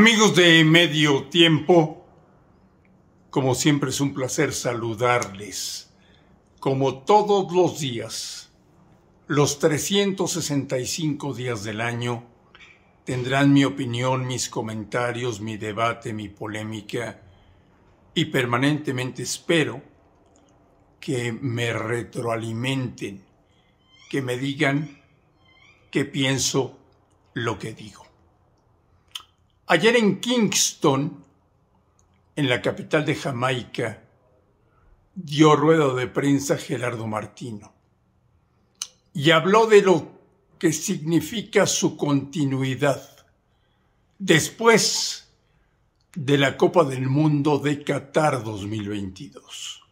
Amigos de Medio Tiempo, como siempre es un placer saludarles, como todos los días, los 365 días del año tendrán mi opinión, mis comentarios, mi debate, mi polémica y permanentemente espero que me retroalimenten, que me digan que pienso lo que digo. Ayer en Kingston, en la capital de Jamaica, dio rueda de prensa Gerardo Martino y habló de lo que significa su continuidad después de la Copa del Mundo de Qatar 2022.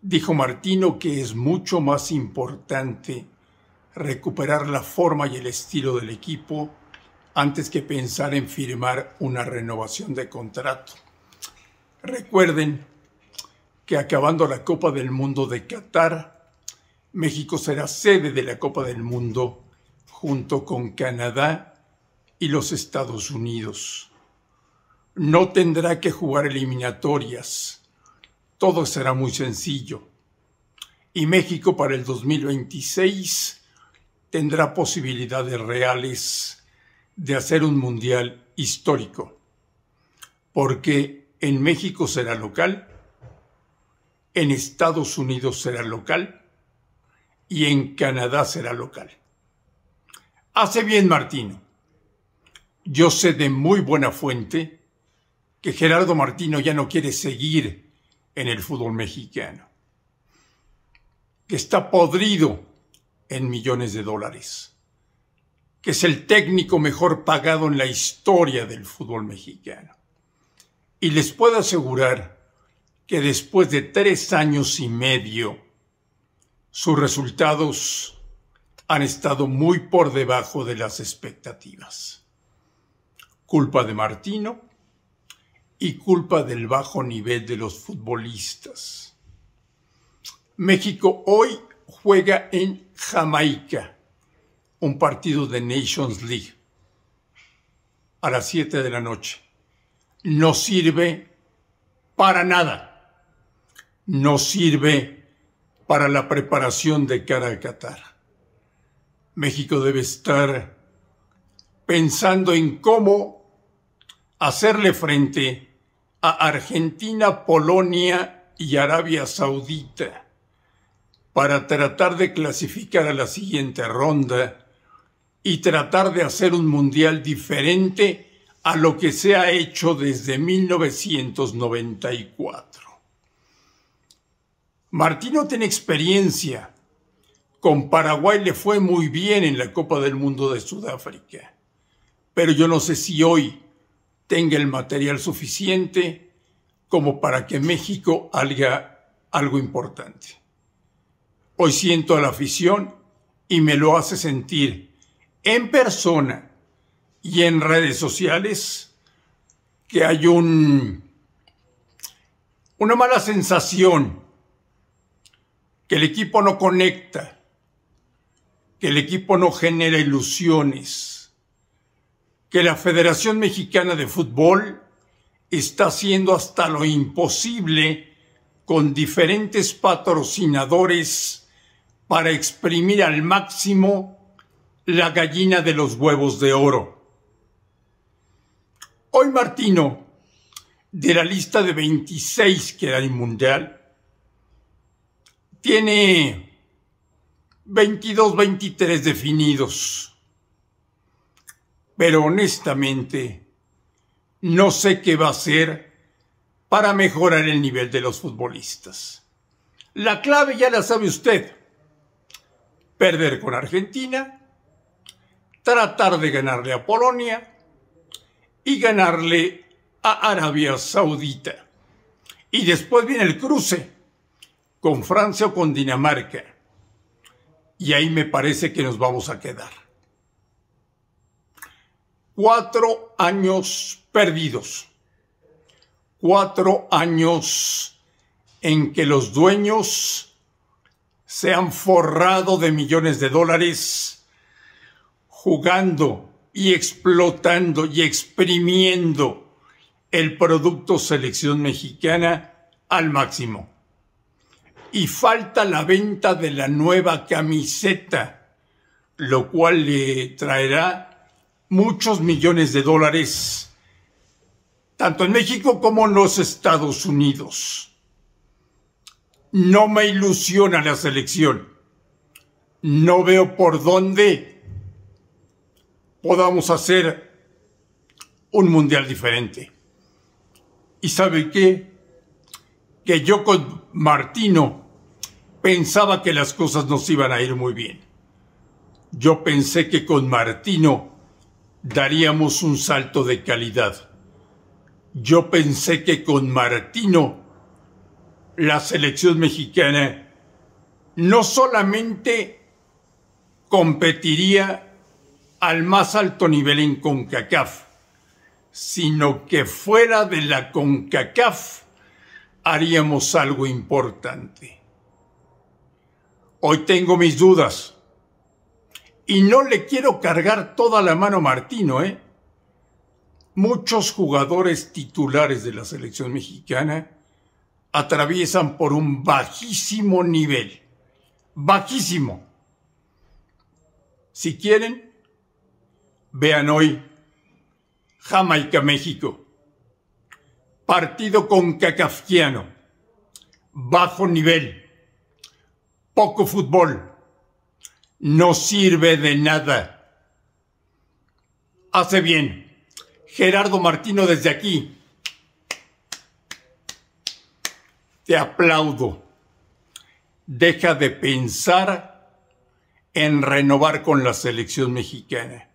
Dijo Martino que es mucho más importante recuperar la forma y el estilo del equipo antes que pensar en firmar una renovación de contrato. Recuerden que acabando la Copa del Mundo de Qatar, México será sede de la Copa del Mundo junto con Canadá y los Estados Unidos. No tendrá que jugar eliminatorias. Todo será muy sencillo. Y México para el 2026 tendrá posibilidades reales de hacer un mundial histórico, porque en México será local, en Estados Unidos será local y en Canadá será local. Hace bien Martino. Yo sé de muy buena fuente que Gerardo Martino ya no quiere seguir en el fútbol mexicano, que está podrido en millones de dólares que es el técnico mejor pagado en la historia del fútbol mexicano. Y les puedo asegurar que después de tres años y medio, sus resultados han estado muy por debajo de las expectativas. Culpa de Martino y culpa del bajo nivel de los futbolistas. México hoy juega en Jamaica un partido de Nations League a las 7 de la noche. No sirve para nada. No sirve para la preparación de cara a Qatar. México debe estar pensando en cómo hacerle frente a Argentina, Polonia y Arabia Saudita para tratar de clasificar a la siguiente ronda y tratar de hacer un mundial diferente a lo que se ha hecho desde 1994. Martino tiene experiencia. Con Paraguay le fue muy bien en la Copa del Mundo de Sudáfrica. Pero yo no sé si hoy tenga el material suficiente como para que México haga algo importante. Hoy siento a la afición y me lo hace sentir en persona y en redes sociales que hay una mala sensación, que el equipo no conecta, que el equipo no genera ilusiones, que la Federación Mexicana de Fútbol está haciendo hasta lo imposible con diferentes patrocinadores para exprimir al máximo la gallina de los huevos de oro. Hoy Martino, de la lista de 26 que da el Mundial, tiene 22-23 definidos. Pero honestamente, no sé qué va a hacer para mejorar el nivel de los futbolistas. La clave ya la sabe usted. Perder con Argentina tratar de ganarle a Polonia y ganarle a Arabia Saudita. Y después viene el cruce con Francia o con Dinamarca. Y ahí me parece que nos vamos a quedar. Cuatro años perdidos. Cuatro años en que los dueños se han forrado de millones de dólares jugando y explotando y exprimiendo el producto selección mexicana al máximo. Y falta la venta de la nueva camiseta, lo cual le traerá muchos millones de dólares, tanto en México como en los Estados Unidos. No me ilusiona la selección. No veo por dónde podamos hacer un mundial diferente. ¿Y sabe qué? Que yo con Martino pensaba que las cosas nos iban a ir muy bien. Yo pensé que con Martino daríamos un salto de calidad. Yo pensé que con Martino la selección mexicana no solamente competiría al más alto nivel en CONCACAF, sino que fuera de la CONCACAF haríamos algo importante. Hoy tengo mis dudas y no le quiero cargar toda la mano a Martino, ¿eh? Muchos jugadores titulares de la selección mexicana atraviesan por un bajísimo nivel. Bajísimo. Si quieren, Vean hoy Jamaica-México, partido con cacafquiano, bajo nivel, poco fútbol, no sirve de nada. Hace bien, Gerardo Martino desde aquí, te aplaudo. Deja de pensar en renovar con la selección mexicana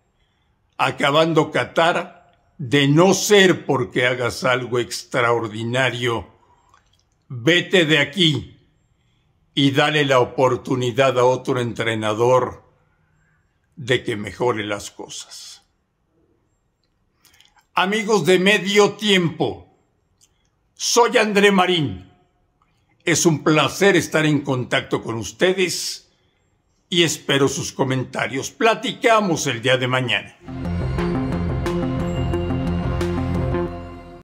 acabando Qatar, de no ser porque hagas algo extraordinario, vete de aquí y dale la oportunidad a otro entrenador de que mejore las cosas. Amigos de medio tiempo, soy André Marín. Es un placer estar en contacto con ustedes y espero sus comentarios. Platicamos el día de mañana.